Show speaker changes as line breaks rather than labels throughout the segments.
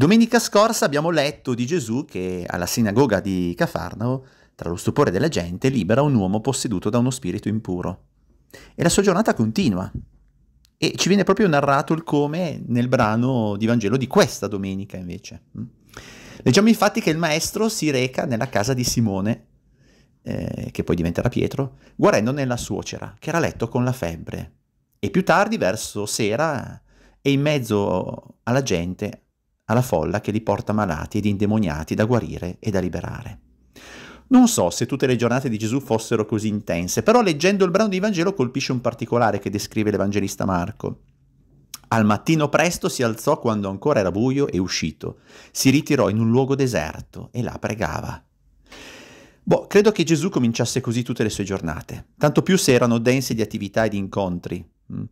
Domenica scorsa abbiamo letto di Gesù che alla sinagoga di Cafarnao, tra lo stupore della gente, libera un uomo posseduto da uno spirito impuro. E la sua giornata continua. E ci viene proprio narrato il come nel brano di Vangelo di questa domenica invece. Mm. Leggiamo infatti che il maestro si reca nella casa di Simone, eh, che poi diventerà Pietro, guarendo nella suocera, che era a letto con la febbre. E più tardi, verso sera, è in mezzo alla gente alla folla che li porta malati ed indemoniati da guarire e da liberare. Non so se tutte le giornate di Gesù fossero così intense, però leggendo il brano di Vangelo colpisce un particolare che descrive l'Evangelista Marco. Al mattino presto si alzò quando ancora era buio e uscito. Si ritirò in un luogo deserto e là pregava. Boh, credo che Gesù cominciasse così tutte le sue giornate, tanto più se erano dense di attività e di incontri. Mm.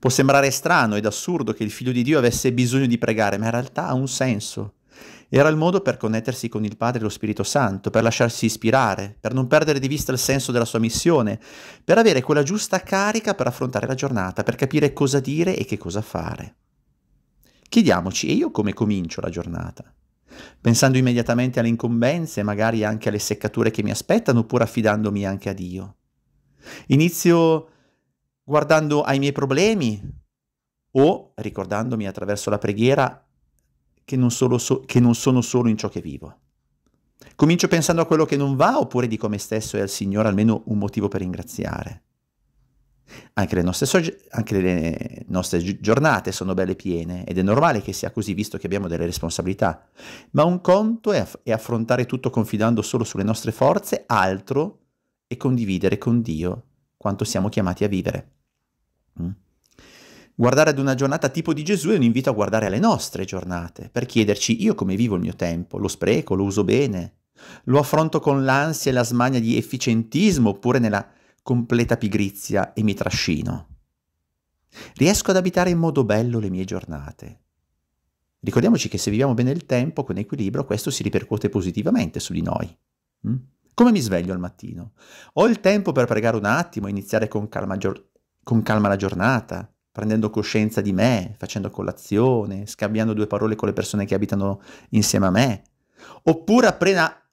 Può sembrare strano ed assurdo che il figlio di Dio avesse bisogno di pregare, ma in realtà ha un senso. Era il modo per connettersi con il Padre e lo Spirito Santo, per lasciarsi ispirare, per non perdere di vista il senso della sua missione, per avere quella giusta carica per affrontare la giornata, per capire cosa dire e che cosa fare. Chiediamoci, e io come comincio la giornata? pensando immediatamente alle incombenze, magari anche alle seccature che mi aspettano, oppure affidandomi anche a Dio. Inizio guardando ai miei problemi o ricordandomi attraverso la preghiera che non, so- che non sono solo in ciò che vivo. Comincio pensando a quello che non va oppure dico a me stesso e al Signore almeno un motivo per ringraziare. Anche le, nostre, anche le nostre giornate sono belle piene ed è normale che sia così visto che abbiamo delle responsabilità, ma un conto è, aff è affrontare tutto confidando solo sulle nostre forze, altro è condividere con Dio quanto siamo chiamati a vivere. Mm? Guardare ad una giornata tipo di Gesù è un invito a guardare alle nostre giornate, per chiederci io come vivo il mio tempo, lo spreco, lo uso bene, lo affronto con l'ansia e la smania di efficientismo oppure nella completa pigrizia e mi trascino. Riesco ad abitare in modo bello le mie giornate. Ricordiamoci che se viviamo bene il tempo con equilibrio, questo si ripercuote positivamente su di noi. Mm? Come mi sveglio al mattino? Ho il tempo per pregare un attimo, iniziare con calma, gior- con calma la giornata, prendendo coscienza di me, facendo colazione, scambiando due parole con le persone che abitano insieme a me. Oppure appena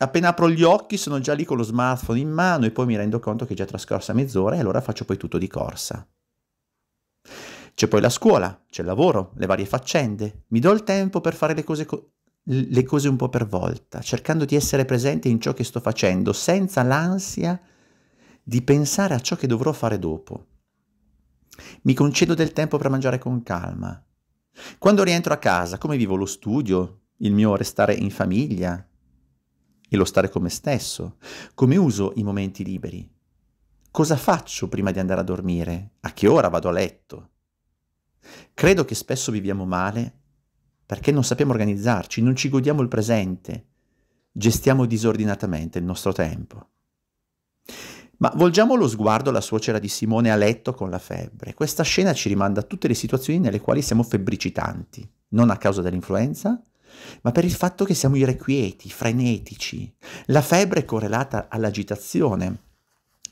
Appena apro gli occhi sono già lì con lo smartphone in mano e poi mi rendo conto che è già trascorsa mezz'ora e allora faccio poi tutto di corsa. C'è poi la scuola, c'è il lavoro, le varie faccende. Mi do il tempo per fare le cose, co- le cose un po' per volta, cercando di essere presente in ciò che sto facendo, senza l'ansia di pensare a ciò che dovrò fare dopo. Mi concedo del tempo per mangiare con calma. Quando rientro a casa, come vivo lo studio, il mio restare in famiglia, e lo stare con me stesso? Come uso i momenti liberi? Cosa faccio prima di andare a dormire? A che ora vado a letto? Credo che spesso viviamo male perché non sappiamo organizzarci, non ci godiamo il presente, gestiamo disordinatamente il nostro tempo. Ma volgiamo lo sguardo alla suocera di Simone a letto con la febbre. Questa scena ci rimanda a tutte le situazioni nelle quali siamo febbricitanti, non a causa dell'influenza, ma per il fatto che siamo irrequieti, frenetici. La febbre è correlata all'agitazione.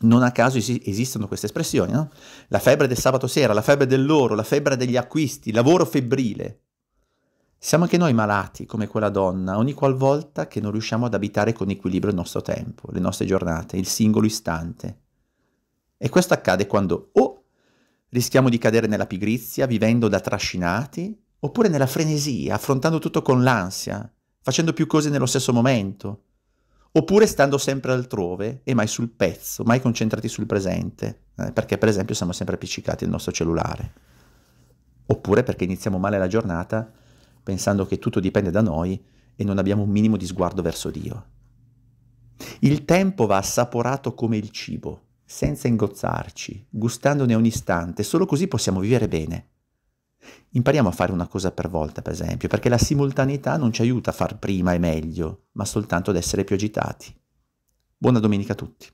Non a caso es- esistono queste espressioni, no? La febbre del sabato sera, la febbre dell'oro, la febbre degli acquisti, lavoro febbrile. Siamo anche noi malati, come quella donna, ogni qualvolta che non riusciamo ad abitare con equilibrio il nostro tempo, le nostre giornate, il singolo istante. E questo accade quando o rischiamo di cadere nella pigrizia, vivendo da trascinati, oppure nella frenesia, affrontando tutto con l'ansia, facendo più cose nello stesso momento, oppure stando sempre altrove e mai sul pezzo, mai concentrati sul presente, eh, perché per esempio siamo sempre appiccicati al nostro cellulare, oppure perché iniziamo male la giornata pensando che tutto dipende da noi e non abbiamo un minimo di sguardo verso Dio. Il tempo va assaporato come il cibo, senza ingozzarci, gustandone un istante, solo così possiamo vivere bene. Impariamo a fare una cosa per volta, per esempio, perché la simultaneità non ci aiuta a far prima e meglio, ma soltanto ad essere più agitati. Buona domenica a tutti.